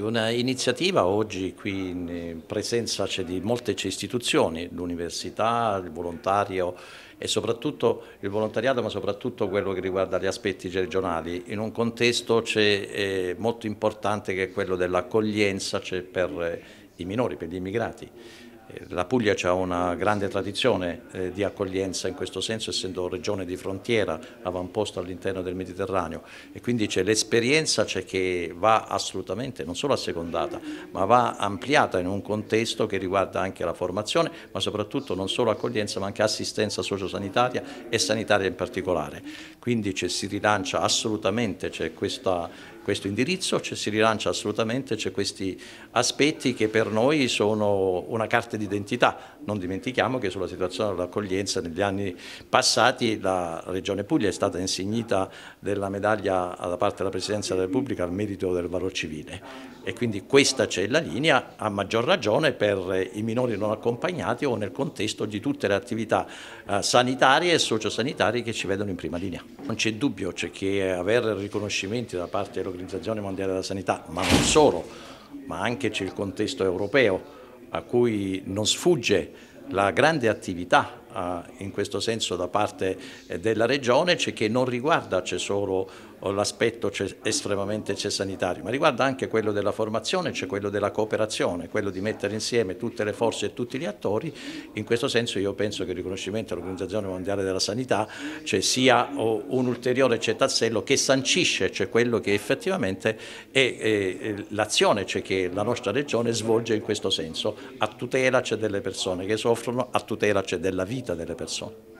Una iniziativa oggi qui in presenza di molte istituzioni, l'università, il volontario e soprattutto il volontariato ma soprattutto quello che riguarda gli aspetti regionali. In un contesto c'è eh, molto importante che è quello dell'accoglienza per i minori, per gli immigrati. Eh, la Puglia ha una grande tradizione eh, di accoglienza in questo senso, essendo regione di frontiera, avamposto all'interno del Mediterraneo e quindi c'è l'esperienza che va assolutamente non solo assecondata, ma va ampliata in un contesto che riguarda anche la formazione, ma soprattutto non solo accoglienza, ma anche assistenza sociosanitaria e sanitaria in particolare. Quindi si rilancia assolutamente, c'è questa questo indirizzo, cioè si rilancia assolutamente, c'è questi aspetti che per noi sono una carta d'identità. Non dimentichiamo che sulla situazione dell'accoglienza negli anni passati la Regione Puglia è stata insignita della medaglia da parte della Presidenza della Repubblica al merito del valore civile e quindi questa c'è la linea a maggior ragione per eh, i minori non accompagnati o nel contesto di tutte le attività eh, sanitarie e sociosanitarie che ci vedono in prima linea. Non c'è dubbio c'è che avere riconoscimenti da parte dell'Organizzazione Mondiale della Sanità, ma non solo, ma anche c'è il contesto europeo a cui non sfugge la grande attività eh, in questo senso da parte della Regione, c'è che non riguarda c'è solo o l'aspetto estremamente sanitario, ma riguarda anche quello della formazione, c'è cioè quello della cooperazione, quello di mettere insieme tutte le forze e tutti gli attori. In questo senso io penso che il riconoscimento dell'Organizzazione Mondiale della Sanità cioè, sia un ulteriore cetazzello che sancisce cioè, quello che effettivamente è, è, è l'azione cioè che la nostra regione svolge in questo senso, a tutela cioè, delle persone che soffrono, a tutela cioè, della vita delle persone.